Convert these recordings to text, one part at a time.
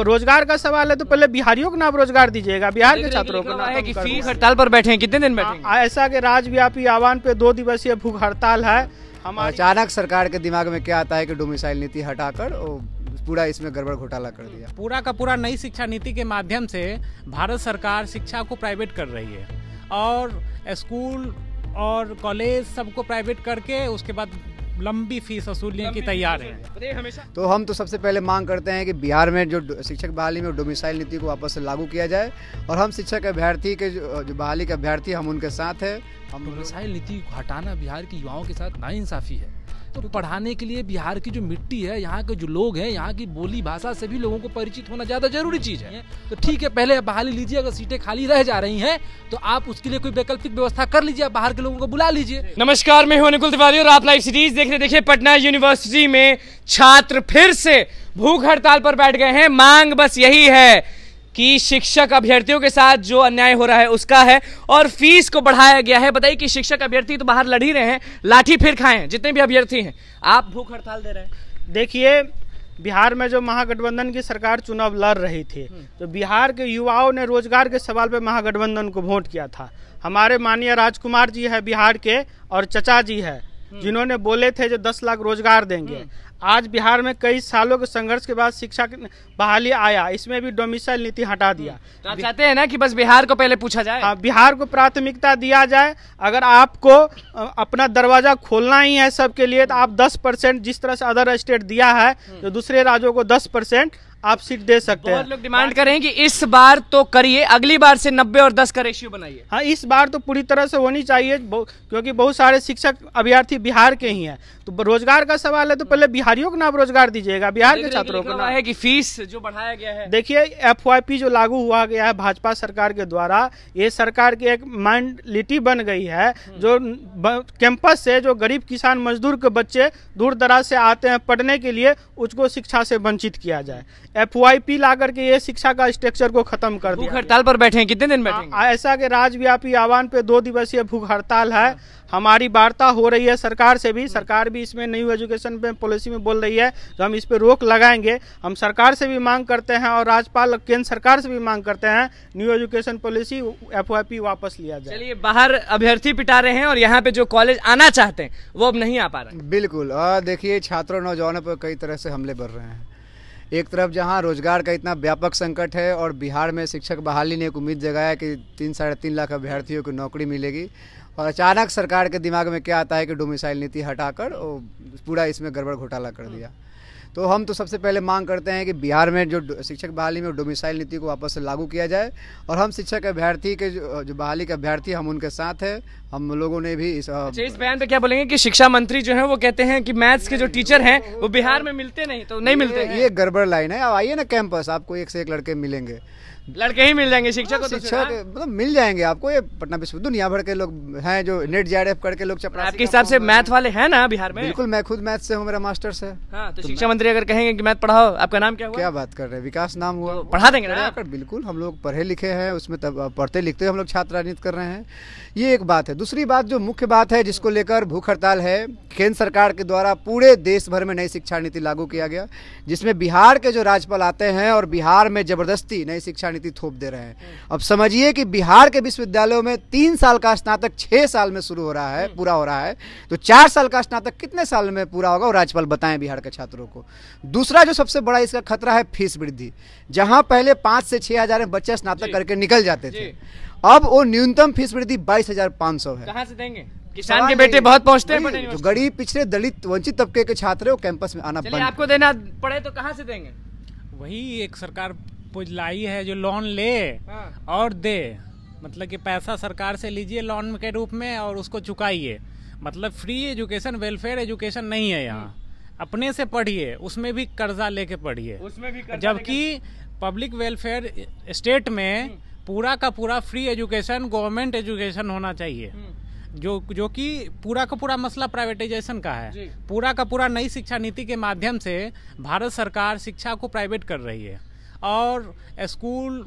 रोजगार का सवाल है तो पहले बिहारियों को ना आप रोजगार दीजिएगा बिहार के छात्रों को फीस हड़ताल पर बैठे कितने दिन बैठे ऐसा के राजव्यापी आह्वान पे दो दिवसीय भूख हड़ताल है हम अचानक सरकार के दिमाग में क्या आता है कि डोमिसाइल नीति हटाकर पूरा इसमें गड़बड़ घोटाला कर दिया पूरा का पूरा नई शिक्षा नीति के माध्यम से भारत सरकार शिक्षा को प्राइवेट कर रही है और स्कूल और कॉलेज सबको प्राइवेट करके उसके बाद लंबी फीस वसूलने की तैयार है तो हम तो सबसे पहले मांग करते हैं कि बिहार में जो शिक्षक बहाली में डोमिसाइल नीति को वापस से लागू किया जाए और हम शिक्षक अभ्यर्थी के जो, बहाली के अभ्यर्थी हम उनके साथ हैं हम डोमिसाइल नीति को हटाना बिहार के युवाओं के साथ नाइंसाफ़ी है तो पढ़ाने के लिए बिहार की जो मिट्टी है यहाँ के जो लोग हैं यहाँ की बोली भाषा से भी लोगों को परिचित होना ज़्यादा जरूरी चीज़ है तो ठीक है पहले आप बहाली लीजिए अगर सीटें खाली रह जा रही हैं तो आप उसके लिए कोई वैकल्पिक व्यवस्था कर लीजिए आप बाहर के लोगों को बुला लीजिए नमस्कार मैं हूँ अनुकुल तिवारी और आप लाइव सीरीज देख रहे देखिए पटना यूनिवर्सिटी में छात्र फिर से भूख हड़ताल पर बैठ गए हैं मांग बस यही है कि शिक्षक अभ्यर्थियों के साथ जो अन्याय हो रहा है उसका है और फीस को बढ़ाया गया है बताइए कि शिक्षक अभ्यर्थी तो बाहर लड़ ही रहे हैं लाठी फिर खाएं जितने भी अभ्यर्थी हैं आप भूख हड़ताल दे रहे हैं देखिए बिहार में जो महागठबंधन की सरकार चुनाव लड़ रही थी हम्म। तो बिहार के युवाओं ने रोजगार के सवाल पर महागठबंधन को वोट किया था हमारे माननीय राजकुमार जी है बिहार के और चचा जी है हम्म। जिन्होंने बोले थे जो दस लाख रोजगार देंगे हम्म। आज बिहार में कई सालों के संघर्ष के बाद शिक्षा बहाली आया इसमें भी डोमिसाइल नीति हटा दिया तो आप चाहते हैं ना कि बस बिहार को पहले पूछा जाए हाँ बिहार को प्राथमिकता दिया जाए अगर आपको अपना दरवाजा खोलना ही है सबके लिए तो आप 10 परसेंट जिस तरह से अदर स्टेट दिया है तो हम्म। दूसरे राज्यों को 10 परसेंट आप सीट दे सकते हैं लोग डिमांड करें कि इस बार तो करिए अगली बार से 90 और 10 का रेशियो बनाइए हाँ इस बार तो पूरी तरह से होनी चाहिए क्योंकि बहुत सारे शिक्षक अभ्यर्थी बिहार के ही हैं तो रोजगार का सवाल है तो पहले बिहार बिहारियों को ना रोजगार दीजिएगा बिहार के छात्रों को ना है कि फीस जो बढ़ाया गया है देखिए एफ जो लागू हुआ गया है भाजपा सरकार के द्वारा ये सरकार की एक माइंडलिटी बन गई है हम्म। जो कैंपस से जो गरीब किसान मजदूर के बच्चे दूर दराज से आते हैं पढ़ने के लिए उसको शिक्षा से वंचित किया जाए एफ वाई पी ला करके ये शिक्षा का स्ट्रक्चर को खत्म कर दिया हड़ताल पर बैठे कितने दिन बैठे ऐसा के राजव्यापी आह्वान पे दो दिवसीय भूख हड़ताल है हाँ। हमारी वार्ता हो रही है सरकार से भी सरकार भी इसमें न्यू एजुकेशन पे पॉलिसी में बोल रही है तो हम इस पर रोक लगाएंगे हम सरकार से भी मांग करते हैं और राज्यपाल केंद्र सरकार से भी मांग करते हैं न्यू एजुकेशन पॉलिसी एफ वापस लिया जाए चलिए बाहर अभ्यर्थी पिटा रहे हैं और यहाँ पे जो कॉलेज आना चाहते हैं वो अब नहीं आ पा रहे बिल्कुल देखिए छात्रों नौजवानों पर कई तरह से हमले बढ़ रहे हैं एक तरफ जहां रोजगार का इतना व्यापक संकट है और बिहार में शिक्षक बहाली ने एक उम्मीद जगाया कि तीन साढ़े तीन लाख अभ्यर्थियों को नौकरी मिलेगी और अचानक सरकार के दिमाग में क्या आता है कि डोमिसाइल नीति हटाकर पूरा इसमें गड़बड़ घोटाला कर दिया तो हम तो सबसे पहले मांग करते हैं कि बिहार में जो शिक्षक बहाली में डोमिसाइल नीति को वापस से लागू किया जाए और हम शिक्षक अभ्यर्थी के जो, बहाली के अभ्यर्थी हम उनके साथ हैं हम लोगों ने भी इस अच्छा, इस बयान पे क्या बोलेंगे कि शिक्षा मंत्री जो है वो कहते हैं कि मैथ्स के जो टीचर हैं वो बिहार में मिलते नहीं तो नहीं मिलते ये गड़बड़ लाइन है अब आइए ना कैंपस आपको एक से एक लड़के मिलेंगे लड़के ही मिल जाएंगे शिक्षक को तो शिक्षक हाँ। मतलब मिल जाएंगे आपको ये पटना विश्व दुनिया भर के लोग हैं जो नेट जे करके लोग चपरा आपके हिसाब से मैथ वाले हैं ना बिहार में बिल्कुल मैं खुद मैथ से हूँ मेरा मास्टर्स है हाँ, तो, तो शिक्षा मंत्री मंत्री अगर कहेंगे कि मैथ पढ़ाओ आपका नाम क्या हुआ क्या बात कर रहे हैं विकास नाम हुआ तो पढ़ा देंगे ना बिल्कुल हम लोग पढ़े लिखे हैं उसमें तब पढ़ते लिखते हम लोग छात्र राजनीति कर रहे हैं ये एक बात है दूसरी बात जो मुख्य बात है जिसको लेकर भूख हड़ताल है केंद्र सरकार के द्वारा पूरे देश भर में नई शिक्षा नीति लागू किया गया जिसमें बिहार के जो राज्यपाल आते हैं और बिहार में जबरदस्ती नई शिक्षा नीति थोप दे रहे हैं अब समझिए कि बिहार के विश्वविद्यालयों में तीन साल का स्नातक छः साल में शुरू हो रहा है हम्म। पूरा हो रहा है तो चार साल का स्नातक कितने साल में पूरा होगा और राज्यपाल बताएं बिहार के छात्रों को दूसरा जो सबसे बड़ा इसका खतरा है फीस वृद्धि जहां पहले पाँच से छः हज़ार बच्चे स्नातक करके निकल जाते थे अब वो न्यूनतम फीस वृद्धि बाईस हज़ार पाँच सौ है कहां से देंगे किसान के बेटे बहुत पहुंचते हैं जो गरीब पिछड़े दलित वंचित तबके के छात्र है वो कैंपस में आना पड़े आपको देना पड़े तो कहाँ से देंगे वही एक सरकार लाई है जो लोन ले हाँ। और दे मतलब कि पैसा सरकार से लीजिए लोन के रूप में और उसको चुकाइए मतलब फ्री एजुकेशन वेलफेयर एजुकेशन नहीं है यहाँ अपने से पढ़िए उसमें भी कर्जा लेके पढ़िए उसमें भी जबकि पब्लिक वेलफेयर स्टेट में हम्म। पूरा का पूरा फ्री एजुकेशन गवर्नमेंट एजुकेशन होना चाहिए हम्म। जो जो कि पूरा का पूरा मसला प्राइवेटाइजेशन का है पूरा का पूरा नई शिक्षा नीति के माध्यम से भारत सरकार शिक्षा को प्राइवेट कर रही है और स्कूल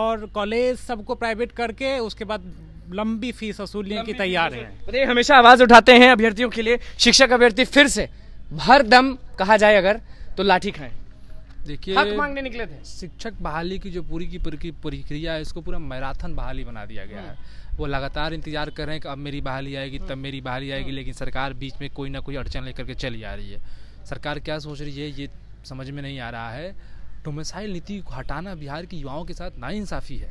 और कॉलेज सबको प्राइवेट करके उसके बाद लंबी फीस वसूलने की तैयार है हमेशा आवाज उठाते हैं अभ्यर्थियों के लिए शिक्षक अभ्यर्थी फिर से भर दम कहा जाए अगर तो लाठी खाएं देखिए हक मांगने निकले थे शिक्षक बहाली की जो पूरी की प्रक्रिया है इसको पूरा मैराथन बहाली बना दिया गया है हम्म। वो लगातार इंतजार कर रहे हैं कि अब मेरी बहाली आएगी तब मेरी बहाली आएगी हम्म। लेकिन सरकार बीच में कोई ना कोई अड़चन लेकर के चली आ रही है सरकार क्या सोच रही है ये समझ में नहीं आ रहा है डोमिसाइल नीति को हटाना बिहार के युवाओं के साथ नाइंसाफ़ी है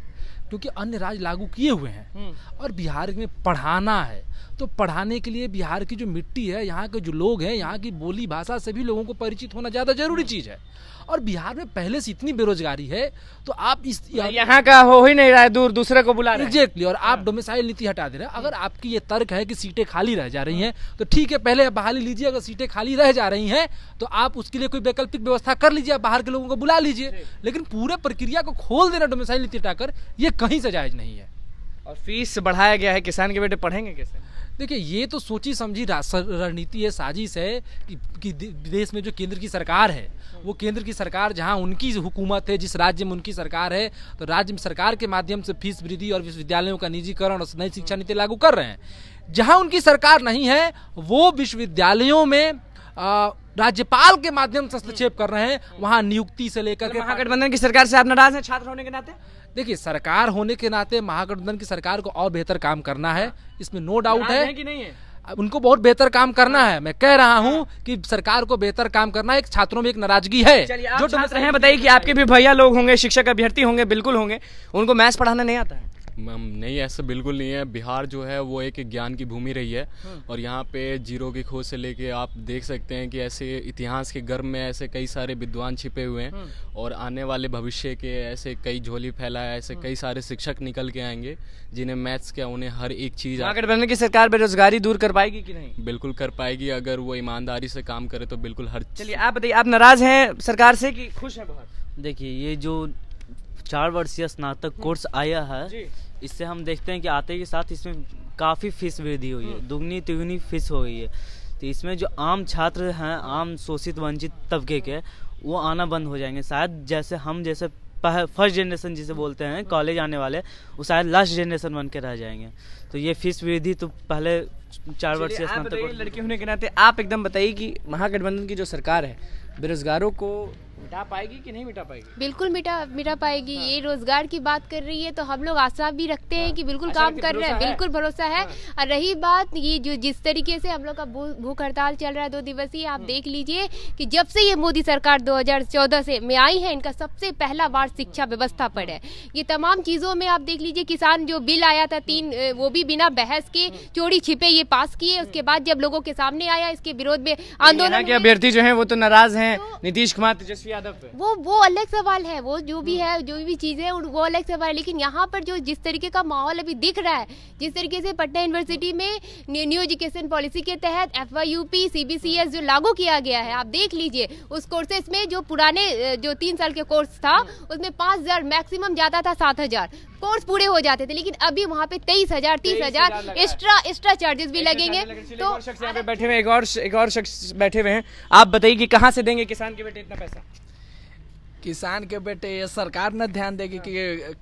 क्योंकि अन्य राज्य लागू किए हुए हैं हम्म। और बिहार में पढ़ाना है तो पढ़ाने के लिए बिहार की जो मिट्टी है यहाँ के जो लोग हैं यहाँ की बोली भाषा से भी लोगों को परिचित होना ज़्यादा जरूरी चीज़ है और बिहार में पहले से इतनी बेरोजगारी है तो आप इस यहाँ का हो ही नहीं रहा है दूर दूसरे को बुला रहे एग्जैक्टली और आप डोमिसाइल हाँ। नीति हटा दे रहे हैं अगर हम्म। आपकी ये तर्क है कि सीटें खाली रह जा रही हाँ। हैं तो ठीक है पहले आप बहाली लीजिए अगर सीटें खाली रह जा रही हैं तो आप उसके लिए कोई वैकल्पिक व्यवस्था कर लीजिए बाहर के लोगों को बुला लीजिए लेकिन पूरे प्रक्रिया को खोल देना डोमिसाइल नीति हटाकर ये कहीं से जायज़ नहीं है और फीस बढ़ाया गया है किसान के बेटे पढ़ेंगे कैसे देखिए ये तो सोची समझी रणनीति है साजिश है कि, कि देश में जो केंद्र की सरकार है वो केंद्र की सरकार जहाँ उनकी हुकूमत है जिस राज्य में उनकी सरकार है तो राज्य में सरकार के माध्यम से फीस वृद्धि और विश्वविद्यालयों का निजीकरण और नई शिक्षा नीति लागू कर रहे हैं जहाँ उनकी सरकार नहीं है वो विश्वविद्यालयों में राज्यपाल के माध्यम से हस्तक्षेप कर रहे हैं वहाँ नियुक्ति से लेकर तो के महागठबंधन की सरकार से आप नाराज हैं छात्र होने के नाते देखिए सरकार होने के नाते महागठबंधन की सरकार को और बेहतर काम करना है इसमें नो डाउट है कि नहीं है उनको बहुत बेहतर काम करना है मैं कह रहा हूँ कि सरकार को बेहतर काम करना है छात्रों में एक नाराजगी है जो छात्र हैं बताइए कि आपके भी भैया लोग होंगे शिक्षक अभ्यर्थी होंगे बिल्कुल होंगे उनको मैथ्स पढ़ाना नहीं आता है नहीं ऐसा बिल्कुल नहीं है बिहार जो है वो एक ज्ञान की भूमि रही है हाँ। और यहाँ पे जीरो की खोज से लेके आप देख सकते हैं कि ऐसे इतिहास के गर्भ में ऐसे कई सारे विद्वान छिपे हुए हैं हाँ। और आने वाले भविष्य के ऐसे कई झोली फैला है ऐसे हाँ। कई सारे शिक्षक निकल के आएंगे जिन्हें मैथ्स क्या उन्हें हर एक चीज़ महागठबंधन की सरकार बेरोजगारी दूर कर पाएगी कि नहीं बिल्कुल कर पाएगी अगर वो ईमानदारी से काम करे तो बिल्कुल हर चलिए आप बताइए आप नाराज़ हैं सरकार से कि खुश हैं बहुत देखिए ये जो चार वर्षीय स्नातक हम्म। कोर्स आया है इससे हम देखते हैं कि आते के साथ इसमें काफ़ी फीस वृद्धि हुई है हम्म। दुगनी तिगुनी फीस हो गई है तो इसमें जो आम छात्र हैं आम शोषित वंचित तबके के वो आना बंद हो जाएंगे शायद जैसे हम जैसे फर्स्ट जनरेशन जिसे बोलते हैं हम्म। कॉलेज आने वाले वो शायद लास्ट जनरेशन बन के रह जाएंगे तो ये फीस वृद्धि तो पहले चार वर्षीय स्नातक लड़के होने के नाते आप एकदम बताइए कि महागठबंधन की जो सरकार है बेरोजगारों को मिटा पाएगी कि नहीं मिटा पाएगी बिल्कुल मिटा मिटा पाएगी हाँ। ये रोजगार की बात कर रही है तो हम लोग आशा भी रखते हैं हाँ। कि बिल्कुल काम कर रहे हैं बिल्कुल भरोसा है हाँ। और रही बात ये जो जिस तरीके से हम लोग का भूख हड़ताल चल रहा है दो दिवसीय आप हाँ। देख लीजिए कि जब से ये मोदी सरकार 2014 से में आई है इनका सबसे पहला बार शिक्षा व्यवस्था पर है ये तमाम चीज़ों में आप देख लीजिए किसान जो बिल आया था तीन वो भी बिना बहस के चोरी छिपे ये पास किए उसके बाद जब लोगों के सामने आया इसके विरोध में आंदोलन के अभ्यर्थी जो है वो तो नाराज है तो नीतीश कुमार तेजस्वी यादव पे वो वो अलग सवाल है वो जो भी हम्म। है जो भी चीजें वो अलग सवाल है लेकिन यहाँ पर जो जिस तरीके का माहौल अभी दिख रहा है जिस तरीके से पटना यूनिवर्सिटी में न्यू एजुकेशन पॉलिसी के तहत F Y U P C B C S जो लागू किया गया है आप देख लीजिए उस कोर्सेस में जो पुराने जो तीन साल के कोर्स था उसमें पाँच हजार मैक्सिमम जाता था सात हजार कोर्स पूरे हो जाते थे लेकिन अभी वहाँ पे तेईस हजार तीस हजार एक्स्ट्रा एक्स्ट्रा चार्जेस भी लगेंगे तो बैठे हुए एक और एक और शख्स बैठे हुए हैं आप बताइए कि कहाँ से देंगे किसान के बेटे इतना पैसा किसान के बेटे ये सरकार न ध्यान देगी कि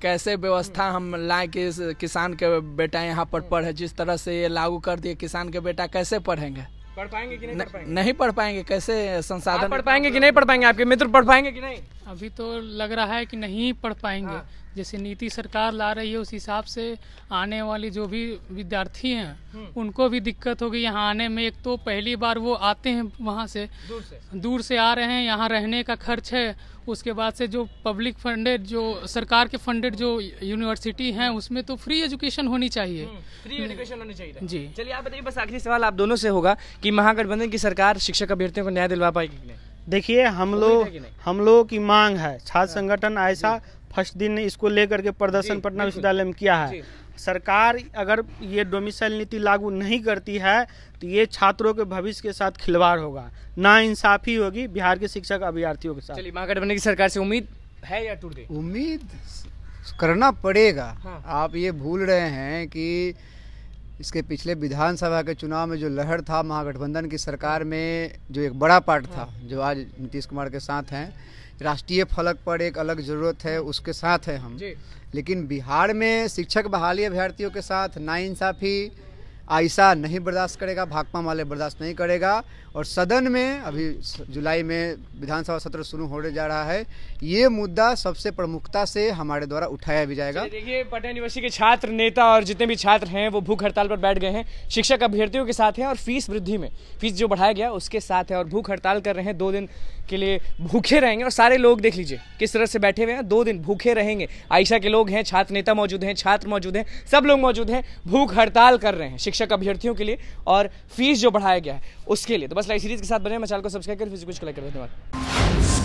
कैसे व्यवस्था हम लाए कि किसान के बेटा यहाँ पर पढ़े जिस तरह से ये लागू कर दिए किसान के बेटा कैसे पढ़ेंगे पढ़ पाएंगे कि नहीं पढ़ पाएंगे नहीं पढ़ पाएंगे कैसे संसाधन पढ़ पाएंगे कि नहीं पढ़ पाएंगे आपके मित्र पढ़ पाएंगे कि नहीं अभी तो लग रहा है कि नहीं पढ़ पाएंगे हाँ। जैसे नीति सरकार ला रही है उस हिसाब से आने वाले जो भी विद्यार्थी हैं हम्म। उनको भी दिक्कत होगी यहाँ आने में एक तो पहली बार वो आते हैं वहाँ से दूर से दूर से आ रहे हैं यहाँ रहने का खर्च है उसके बाद से जो पब्लिक फंडेड जो सरकार के फंडेड जो यूनिवर्सिटी हैं हम्म। उसमें तो फ्री एजुकेशन होनी चाहिए हम्म, फ्री एजुकेशन होनी चाहिए जी चलिए आप बताइए बस आखिरी सवाल आप दोनों से होगा कि महागठबंधन की सरकार शिक्षक अभ्यर्थियों को न्याय दिलवा पाएगी देखिए हम लोग हम लोगों की मांग है हाँ। छात्र संगठन ऐसा फर्स्ट दिन इसको लेकर के प्रदर्शन पटना विश्वविद्यालय में किया है सरकार अगर ये डोमिसाइल नीति लागू नहीं करती है तो ये छात्रों के भविष्य के साथ खिलवाड़ होगा ना इंसाफी होगी बिहार के शिक्षक अभ्यार्थियों के साथ महागठबंधन की सरकार से उम्मीद है या टूट गई उम्मीद करना पड़ेगा हाँ। आप ये भूल रहे हैं कि इसके पिछले विधानसभा के चुनाव में जो लहर था महागठबंधन की सरकार में जो एक बड़ा पार्ट था हाँ। जो आज नीतीश कुमार के साथ हैं राष्ट्रीय फलक पर एक अलग ज़रूरत है उसके साथ है हम लेकिन बिहार में शिक्षक बहाली अभ्यर्थियों के साथ नाइंसाफ़ी आयसा नहीं बर्दाश्त करेगा भाकपा माले बर्दाश्त नहीं करेगा और सदन में अभी जुलाई में विधानसभा सत्र शुरू होने जा रहा है ये मुद्दा सबसे प्रमुखता से हमारे द्वारा उठाया भी जाएगा देखिए पटना यूनिवर्सिटी के छात्र नेता और जितने भी छात्र हैं वो भूख हड़ताल पर बैठ गए हैं शिक्षक अभ्यर्थियों के साथ हैं और फीस वृद्धि में फीस जो बढ़ाया गया उसके साथ है और भूख हड़ताल कर रहे हैं दो दिन के लिए भूखे रहेंगे और सारे लोग देख लीजिए किस तरह से बैठे हुए हैं दो दिन भूखे रहेंगे आयशा के लोग हैं छात्र नेता मौजूद हैं छात्र मौजूद हैं सब लोग मौजूद हैं भूख हड़ताल कर रहे हैं शिक्षक शिक्षक अभ्यर्थियों के लिए और फीस जो बढ़ाया गया है उसके लिए तो बस लाइव सीरीज के साथ बने मैं चैनल को सब्सक्राइब कर फिर कुछ कलेक्ट कर धन्यवाद